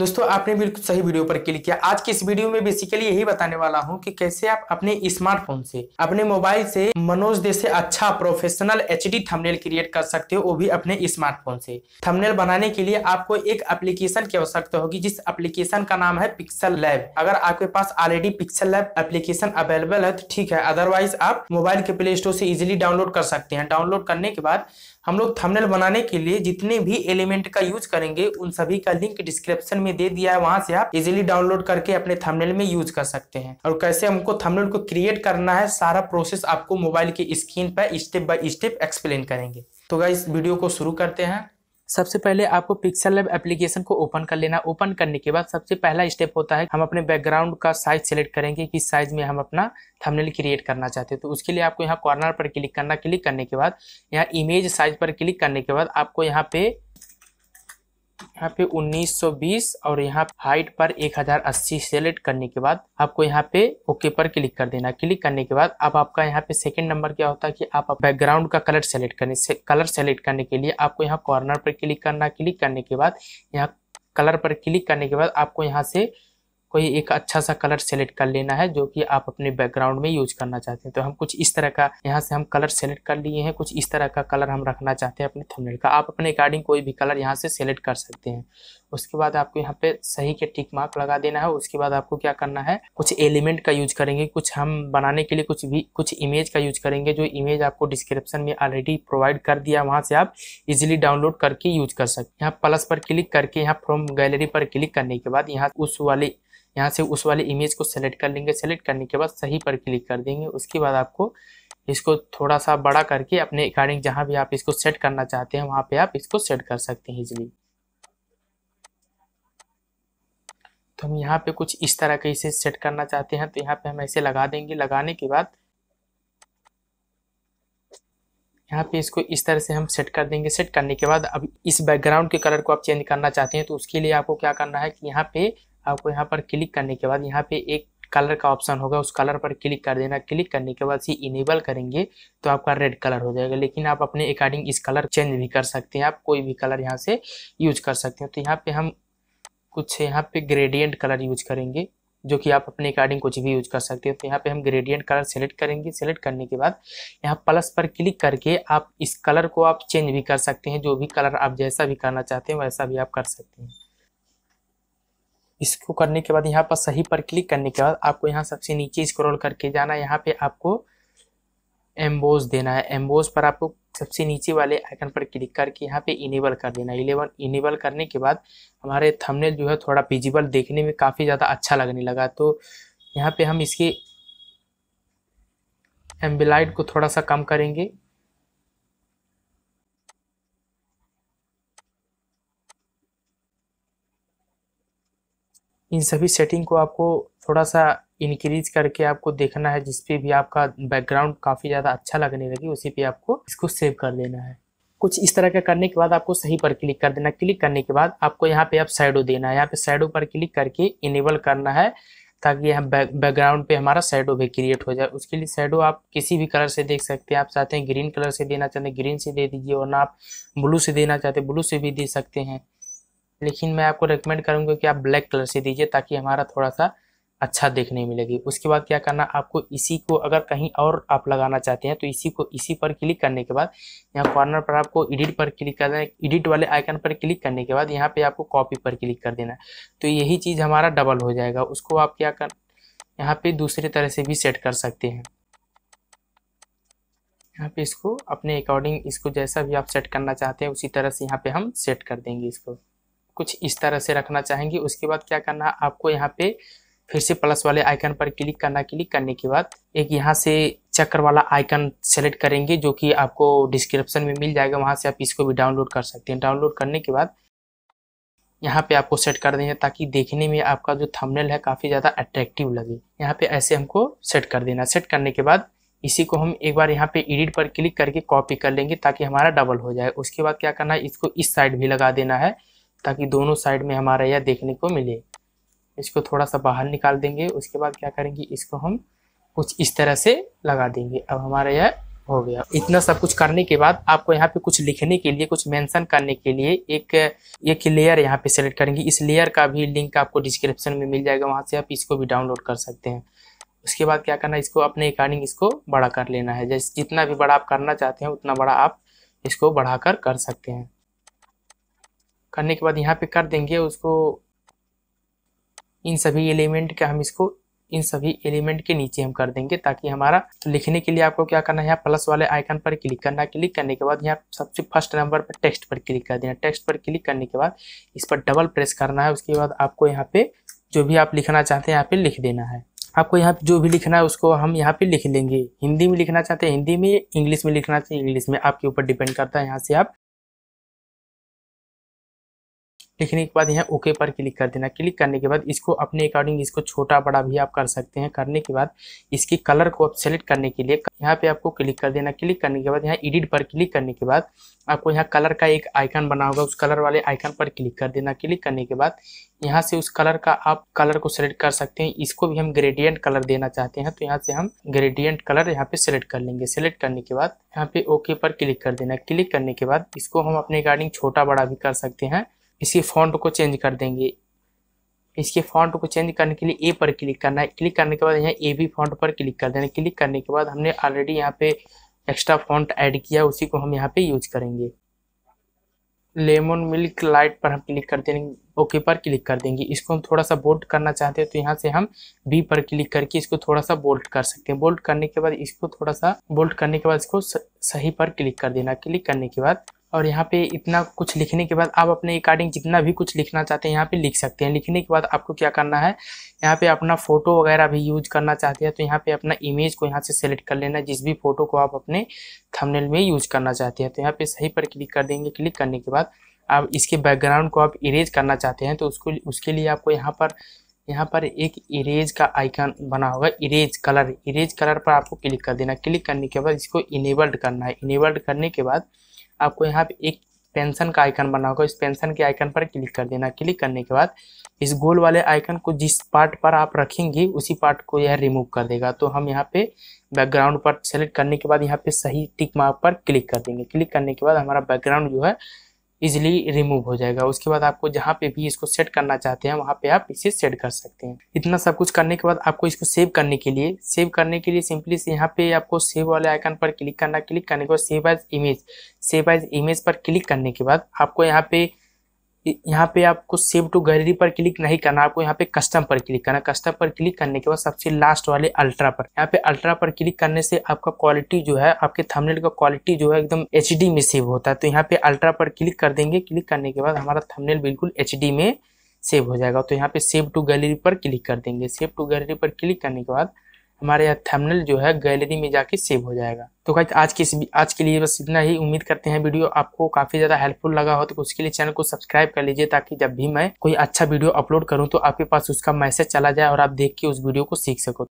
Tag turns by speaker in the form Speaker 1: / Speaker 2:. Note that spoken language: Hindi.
Speaker 1: दोस्तों आपने बिल्कुल सही वीडियो पर क्लिक किया आज की इस वीडियो में बेसिकली यही बताने वाला हूं कि कैसे आप अपने स्मार्टफोन से अपने मोबाइल से मनोज दे से अच्छा professional H D thumbnail create कर सकते हो वो भी अपने स्मार्टफोन से थमनेल बनाने के लिए आपको एक एप्लीकेशन की आवश्यकता होगी जिस एप्लीकेशन का नाम है पिक्सल लैब अगर आपके पास already PixelLab application available है तो ठीक है अदरवाइज आप मोबाइल के प्ले स्टोर से इजिली डाउनलोड कर सकते हैं डाउनलोड करने के बाद हम लोग थंबनेल बनाने के लिए जितने भी एलिमेंट का यूज करेंगे उन सभी का लिंक डिस्क्रिप्शन में दे दिया है वहां से आप इजिली डाउनलोड करके अपने थंबनेल में यूज कर सकते हैं और कैसे हमको थंबनेल को क्रिएट करना है सारा प्रोसेस आपको मोबाइल की स्क्रीन पर स्टेप बाय स्टेप एक्सप्लेन करेंगे तो गाइस वीडियो को शुरू करते हैं सबसे पहले आपको पिक्सल लैब एप्लीकेशन को ओपन कर लेना ओपन करने के बाद सबसे पहला स्टेप होता है हम अपने बैकग्राउंड का साइज सेलेक्ट करेंगे किस साइज में हम अपना थंबनेल क्रिएट करना चाहते हैं तो उसके लिए आपको यहाँ कॉर्नर पर क्लिक करना क्लिक करने के बाद यहाँ इमेज साइज पर क्लिक करने के बाद आपको यहाँ पे यहाँ पे 1920 और यहाँ हाइट पर 1080 सेलेक्ट करने के बाद आपको यहाँ पे ओके पर क्लिक कर देना क्लिक करने के बाद अब आपका यहाँ पे सेकंड नंबर क्या होता है कि आप बैकग्राउंड का कलर सेलेक्ट करने से कलर सेलेक्ट करने के लिए आपको यहाँ कॉर्नर पर क्लिक करना क्लिक करने के बाद यहाँ कलर पर क्लिक करने के बाद आपको यहाँ से कोई एक अच्छा सा कलर सेलेक्ट कर लेना है जो कि आप अपने बैकग्राउंड में यूज करना चाहते हैं तो हम कुछ इस तरह का यहाँ से हम कलर सेलेक्ट कर लिए हैं कुछ इस तरह का कलर हम रखना चाहते हैं अपने थंबनेल का आप अपने अकॉर्डिंग कोई भी कलर यहाँ से सेलेक्ट कर सकते हैं उसके बाद आपको यहाँ पे सही के टिक मार्क लगा देना है उसके बाद आपको क्या करना है कुछ एलिमेंट का यूज करेंगे कुछ हम बनाने के लिए कुछ भी कुछ इमेज का यूज करेंगे जो इमेज आपको डिस्क्रिप्शन में ऑलरेडी प्रोवाइड कर दिया वहाँ से आप इजिली डाउनलोड करके यूज कर सकते हैं यहाँ प्लस पर क्लिक करके यहाँ फ्रॉम गैलरी पर क्लिक करने के बाद यहाँ उस वाले यहाँ से उस वाले इमेज को सेलेक्ट कर लेंगे सेलेक्ट करने के बाद सही पर क्लिक कर देंगे उसके बाद आपको इसको थोड़ा सा बड़ा करके अपने अकॉर्डिंग जहाँ भी आप इसको सेट करना चाहते हैं वहाँ पे आप इसको सेट कर सकते हैं इजिली तो हम यहाँ पे कुछ इस तरह के इसे सेट करना चाहते हैं तो यहाँ पे हम ऐसे लगा देंगे लगाने के बाद यहाँ पे इसको इस तरह से हम सेट कर देंगे सेट करने के बाद अब इस बैकग्राउंड के कलर को आप चेंज करना चाहते हैं तो उसके लिए आपको क्या करना है कि यहाँ पे आपको यहाँ पर क्लिक करने के बाद यहाँ पे एक कलर का ऑप्शन होगा उस कलर पर क्लिक कर देना क्लिक करने के बाद सी इनेबल करेंगे तो आपका रेड कलर हो जाएगा लेकिन आप अपने अकॉर्डिंग इस कलर चेंज भी कर सकते हैं आप कोई भी कलर यहाँ से यूज कर सकते हैं तो यहाँ पे हम कुछ यहाँ पे ग्रेडियंट कलर यूज करेंगे जो कि आप अपने अकॉर्डिंग कुछ भी यूज कर सकते हो तो यहाँ पे हम ग्रेडियंट कलर सेलेक्ट करेंगे सेलेक्ट करने के बाद यहाँ प्लस पर क्लिक करके आप इस कलर को आप चेंज भी कर सकते हैं जो भी कलर आप जैसा भी करना चाहते हैं वैसा भी आप कर सकते हैं इसको करने के बाद यहाँ पर सही पर क्लिक करने के बाद आपको यहाँ सबसे नीचे स्क्रॉल करके जाना है यहाँ पे आपको एम्बोज देना है एम्बोज पर आपको सबसे नीचे वाले आइकन पर क्लिक करके यहाँ पे इनेबल कर देना है इलेवन इनेबल करने के बाद हमारे थंबनेल जो है थोड़ा विजिबल देखने में काफ़ी ज़्यादा अच्छा लगने लगा तो यहाँ पे हम इसके एम्बिलाइट को थोड़ा सा कम करेंगे इन सभी सेटिंग को आपको थोड़ा सा इंक्रीज करके आपको देखना है जिसपे भी आपका बैकग्राउंड काफ़ी ज़्यादा अच्छा लगने लगे उसी पे आपको इसको सेव कर देना है कुछ इस तरह का करने के बाद आपको सही पर क्लिक कर देना क्लिक करने के बाद आपको यहाँ पे आप साइडो देना है यहाँ पे साइडो पर क्लिक करके इनेबल करना है ताकि यहाँ बैकग्राउंड पे हमारा साइडो भी क्रिएट हो जाए उसके लिए साइडो आप किसी भी कलर से देख सकते हैं आप चाहते हैं ग्रीन कलर से देना चाहते हैं ग्रीन से दे दीजिए और ना आप ब्लू से देना चाहते हैं ब्लू से भी दे सकते हैं लेकिन मैं आपको रिकमेंड करूँगा कि आप ब्लैक कलर से दीजिए ताकि हमारा थोड़ा सा अच्छा देखने मिलेगी उसके बाद क्या करना आपको इसी को अगर कहीं और आप लगाना चाहते हैं तो इसी को इसी पर क्लिक करने के बाद यहाँ कॉर्नर पर आपको एडिट पर क्लिक करना है एडिट वाले आइकन पर क्लिक करने के बाद यहाँ पे आपको कॉपी पर क्लिक कर देना तो यही चीज़ हमारा डबल हो जाएगा उसको आप क्या कर यहाँ पे दूसरे तरह से भी सेट कर सकते हैं यहाँ पे इसको अपने अकॉर्डिंग इसको जैसा भी आप सेट करना चाहते हैं उसी तरह से यहाँ पे हम सेट कर देंगे इसको कुछ इस तरह से रखना चाहेंगे उसके बाद क्या करना है आपको यहाँ पे फिर से प्लस वाले आइकन पर क्लिक करना क्लिक करने के बाद एक यहाँ से चक्कर वाला आइकन सेलेक्ट करेंगे जो कि आपको डिस्क्रिप्शन में मिल जाएगा वहाँ से आप इसको भी डाउनलोड कर सकते हैं डाउनलोड करने के बाद यहाँ पे आपको सेट कर देंगे ताकि देखने में आपका जो थंबनेल है काफ़ी ज़्यादा अट्रैक्टिव लगे यहाँ पे ऐसे हमको सेट कर देना सेट करने के बाद इसी को हम एक बार यहाँ पे एडिट पर क्लिक करके कॉपी कर लेंगे ताकि हमारा डबल हो जाए उसके बाद क्या करना है इसको इस साइड भी लगा देना है ताकि दोनों साइड में हमारा यह देखने को मिले इसको थोड़ा सा बाहर निकाल देंगे उसके बाद क्या करेंगे इसको हम कुछ इस तरह से लगा देंगे अब हमारा यह हो गया इतना सब कुछ करने के बाद आपको यहाँ पे कुछ लिखने के लिए कुछ मेंशन करने के लिए एक एक लेयर यहाँ पे सेलेक्ट करेंगे इस लेयर का भी लिंक आपको डिस्क्रिप्शन में मिल जाएगा वहाँ से आप इसको भी डाउनलोड कर सकते हैं उसके बाद क्या करना है इसको अपने अकॉर्डिंग इसको बड़ा कर लेना है जैसे जितना भी बड़ा आप करना चाहते हैं उतना बड़ा आप इसको बढ़ाकर कर सकते हैं करने के बाद यहाँ पे कर देंगे उसको इन सभी एलिमेंट का हम इसको इन सभी एलिमेंट के नीचे हम कर देंगे ताकि हमारा तो लिखने के लिए आपको क्या करना है यहाँ प्लस वाले आइकन पर क्लिक करना क्लिक करने के बाद यहाँ सबसे फर्स्ट नंबर पर टेक्स्ट पर क्लिक कर देना टेक्स्ट पर क्लिक करने के बाद इस पर डबल प्रेस करना है उसके बाद आपको यहाँ पे जो भी आप लिखना चाहते हैं यहाँ पे लिख देना है आपको यहाँ पे जो भी लिखना है उसको हम यहाँ पे लिख लेंगे हिंदी में लिखना चाहते हैं हिंदी में इंग्लिश में लिखना चाहिए इंग्लिश में आपके ऊपर डिपेंड करता है यहाँ से आप लिखने के बाद यहाँ ओके पर क्लिक कर देना क्लिक करने के बाद इसको अपने अकॉर्डिंग इसको छोटा बड़ा भी आप कर सकते हैं करने के बाद इसके कलर को आप सेलेक्ट करने के लिए यहाँ पे आपको क्लिक कर देना क्लिक करने के बाद यहाँ एडिट पर क्लिक करने के बाद आपको यहाँ कलर का एक आइकन बना होगा उस कलर वाले आइकन पर क्लिक कर देना क्लिक करने के बाद यहाँ से उस कलर का आप कलर को सेलेक्ट कर सकते हैं इसको भी हम ग्रेडियंट कलर देना चाहते हैं तो यहाँ से हम ग्रेडियंट कलर यहाँ पे सेलेक्ट कर लेंगे सेलेक्ट करने के बाद यहाँ पे ओके पर क्लिक कर देना क्लिक करने के बाद इसको हम अपने अकॉर्डिंग छोटा बड़ा भी कर सकते हैं इसके फॉन्ट को चेंज कर देंगे इसके फॉन्ट को चेंज करने के लिए ए पर क्लिक करना है क्लिक करने के बाद यहाँ ए बी फॉन्ट पर क्लिक कर देना क्लिक करने के बाद हमने ऑलरेडी यहाँ पे एक्स्ट्रा फॉन्ट ऐड किया उसी को हम यहाँ पे यूज करेंगे लेमन मिल्क लाइट पर हम क्लिक कर देंगे ओके पर क्लिक कर देंगे इसको हम थोड़ा सा बोल्ट करना चाहते हैं तो यहाँ से हम बी पर क्लिक करके इसको थोड़ा सा बोल्ट कर सकते हैं बोल्ट करने के बाद इसको थोड़ा सा बोल्ट करने के बाद इसको सही पर क्लिक कर देना क्लिक करने के बाद और यहाँ पे इतना कुछ लिखने के बाद आप अपने अकॉर्डिंग जितना भी कुछ लिखना चाहते हैं यहाँ पे लिख सकते हैं लिखने के बाद आपको क्या करना है यहाँ पे अपना फ़ोटो वगैरह भी यूज करना चाहते हैं तो यहाँ पे अपना इमेज को यहाँ से सेलेक्ट कर लेना जिस भी फ़ोटो को आप अपने थंबनेल में यूज करना चाहते हैं तो यहाँ पे सही पर क्लिक कर देंगे क्लिक करने के बाद आप इसके बैकग्राउंड को आप इरेज करना चाहते हैं तो उसको उसके लिए आपको यहाँ पर यहाँ पर एक इरेज का आइकन बना होगा इरेज कलर इरेज कलर पर आपको क्लिक कर देना क्लिक करने के बाद इसको इनेबल्ड करना है इनेबल्ड करने के बाद आपको यहाँ पे एक पेंशन का आइकन बना होगा इस पेंशन के आइकन पर क्लिक कर देना क्लिक करने के बाद इस गोल वाले आइकन को जिस पार्ट पर आप रखेंगे उसी पार्ट को यह रिमूव कर देगा तो हम यहाँ पे बैकग्राउंड पर सेलेक्ट करने के बाद यहाँ पे सही टिक मार्क पर क्लिक कर देंगे क्लिक करने के बाद हमारा बैकग्राउंड जो है इजिली रिमूव हो जाएगा उसके बाद आपको जहाँ पे भी इसको सेट करना चाहते हैं वहाँ पे आप इसे सेट कर सकते हैं इतना सब कुछ करने के बाद आपको इसको सेव करने के लिए सेव करने के लिए सिंपली से यहाँ पे आपको सेव वाले आइकन पर क्लिक करना क्लिक करने के बाद save as image save as image पर क्लिक करने के बाद आपको यहाँ पे यहाँ पे आपको सेव टू गैलरी पर क्लिक नहीं करना आपको यहाँ पे कस्टम पर क्लिक करना कस्टम पर क्लिक करने के बाद सबसे लास्ट वाले अल्ट्रा पर यहाँ पे अल्ट्रा पर क्लिक करने से आपका क्वालिटी जो है आपके थंबनेल का क्वालिटी जो है एकदम एच में सेव होता है तो यहाँ पे अल्ट्रा पर क्लिक कर देंगे क्लिक करने के बाद हमारा थमनेल बिल्कुल एच में सेव हो जाएगा तो यहाँ पे सेव टू गैलरी पर क्लिक कर देंगे सेव टू गैलरी पर क्लिक करने के बाद हमारे यहाँ थंबनेल जो है गैलरी में जाके सेव हो जाएगा तो गाइज आज के आज के लिए बस इतना ही उम्मीद करते हैं वीडियो आपको काफी ज्यादा हेल्पफुल लगा हो तो उसके लिए चैनल को सब्सक्राइब कर लीजिए ताकि जब भी मैं कोई अच्छा वीडियो अपलोड करूँ तो आपके पास उसका मैसेज चला जाए और आप देख के उस वीडियो को सीख सको